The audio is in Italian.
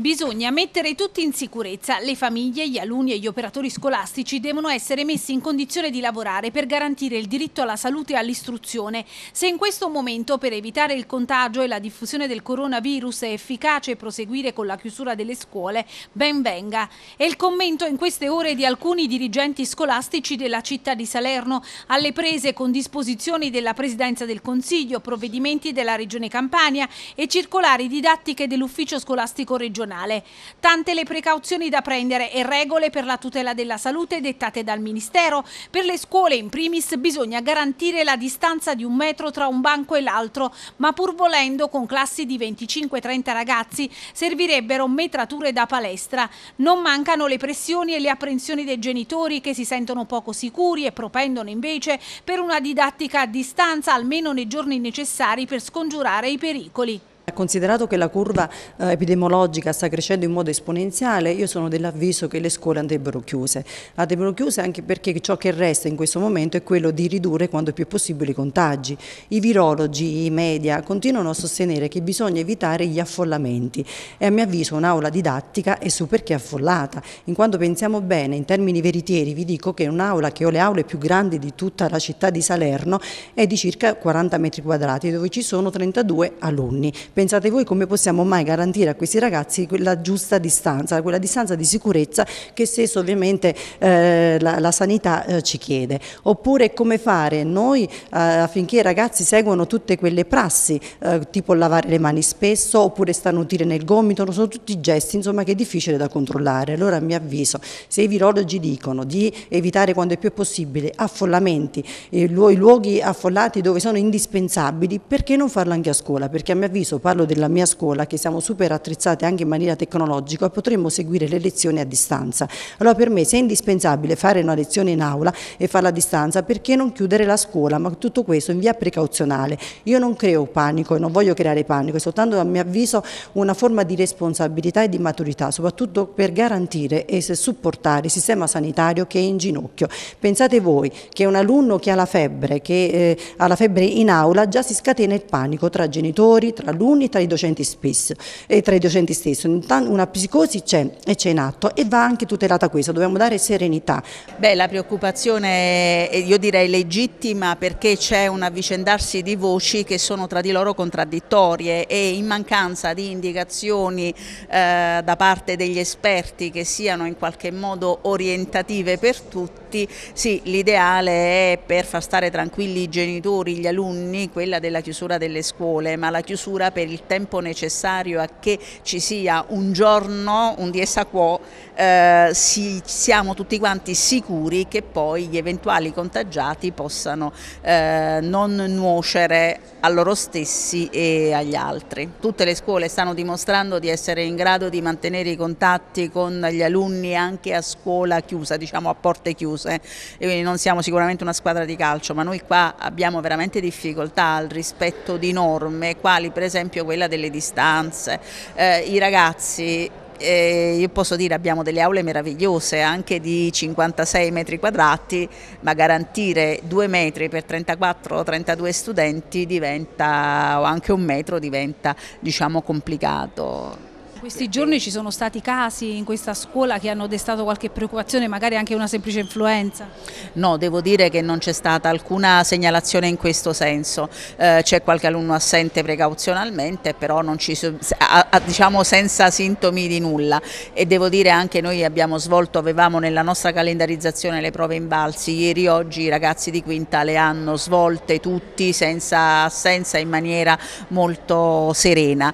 Bisogna mettere tutti in sicurezza. Le famiglie, gli alunni e gli operatori scolastici devono essere messi in condizione di lavorare per garantire il diritto alla salute e all'istruzione. Se in questo momento per evitare il contagio e la diffusione del coronavirus è efficace proseguire con la chiusura delle scuole, ben venga. È il commento in queste ore di alcuni dirigenti scolastici della città di Salerno alle prese con disposizioni della Presidenza del Consiglio, provvedimenti della Regione Campania e circolari didattiche dell'Ufficio Scolastico Regionale nazionale. Tante le precauzioni da prendere e regole per la tutela della salute dettate dal Ministero. Per le scuole in primis bisogna garantire la distanza di un metro tra un banco e l'altro, ma pur volendo con classi di 25-30 ragazzi servirebbero metrature da palestra. Non mancano le pressioni e le apprensioni dei genitori che si sentono poco sicuri e propendono invece per una didattica a distanza almeno nei giorni necessari per scongiurare i pericoli. Considerato che la curva eh, epidemiologica sta crescendo in modo esponenziale, io sono dell'avviso che le scuole andrebbero chiuse. Andrebbero chiuse anche perché ciò che resta in questo momento è quello di ridurre quanto più possibile i contagi. I virologi, i media continuano a sostenere che bisogna evitare gli affollamenti e a mio avviso un'aula didattica è su perché affollata. In quanto pensiamo bene, in termini veritieri, vi dico che un'aula che ho le aule più grandi di tutta la città di Salerno è di circa 40 metri quadrati dove ci sono 32 alunni. Pensate voi come possiamo mai garantire a questi ragazzi quella giusta distanza, quella distanza di sicurezza che stesso ovviamente eh, la, la, sanità eh, ci chiede. Oppure come fare noi eh, affinché i ragazzi seguano tutte quelle prassi, eh, tipo lavare le mani spesso oppure stanutire nel gomito, sono tutti gesti insomma, che è difficile da controllare. Allora a mio avviso se i virologi dicono di evitare quando è più possibile affollamenti, eh, i luoghi affollati dove sono indispensabili, perché non farlo anche a scuola? Perché a mio avviso parlo della mia scuola, che siamo super attrezzate anche in maniera tecnologica e potremmo seguire le lezioni a distanza. Allora per me se è indispensabile fare una lezione in aula e farla a distanza, perché non chiudere la scuola? Ma tutto questo in via precauzionale. Io non creo panico e non voglio creare panico, è soltanto a mio avviso una forma di responsabilità e di maturità, soprattutto per garantire e supportare il sistema sanitario che è in ginocchio. Pensate voi che un alunno che ha la febbre, che eh, ha la febbre in aula, già si scatena il panico tra genitori, tra alunni, alunni e tra i docenti, spesso, e tra i docenti stessi. Una psicosi c'è e c'è in atto e va anche tutelata questa, dobbiamo dare serenità. Beh, la preoccupazione è, io direi legittima perché c'è un avvicendarsi di voci che sono tra di loro contraddittorie e in mancanza di indicazioni eh, da parte degli esperti che siano in qualche modo orientative per tutti, sì, l'ideale è per far stare tranquilli i genitori, gli alunni, quella della chiusura delle scuole, ma la chiusura per il tempo necessario a che ci sia un giorno, un dies a quo, eh, si, siamo tutti quanti sicuri che poi gli eventuali contagiati possano eh, non nuocere a loro stessi e agli altri. Tutte le scuole stanno dimostrando di essere in grado di mantenere i contatti con gli alunni anche a scuola chiusa, diciamo a porte chiuse, quindi non siamo sicuramente una squadra di calcio, ma noi qua abbiamo veramente difficoltà al rispetto di norme, quali per esempio esempio quella delle distanze, eh, i ragazzi eh, io posso dire abbiamo delle aule meravigliose anche di 56 metri quadrati ma garantire 2 metri per 34-32 studenti diventa, o anche un metro diventa diciamo complicato. Questi giorni ci sono stati casi in questa scuola che hanno destato qualche preoccupazione, magari anche una semplice influenza? No, devo dire che non c'è stata alcuna segnalazione in questo senso. Eh, c'è qualche alunno assente precauzionalmente, però ci, diciamo senza sintomi di nulla. E devo dire anche noi abbiamo svolto, avevamo nella nostra calendarizzazione le prove in imbalsi. Ieri oggi i ragazzi di Quinta le hanno svolte tutti senza assenza in maniera molto serena.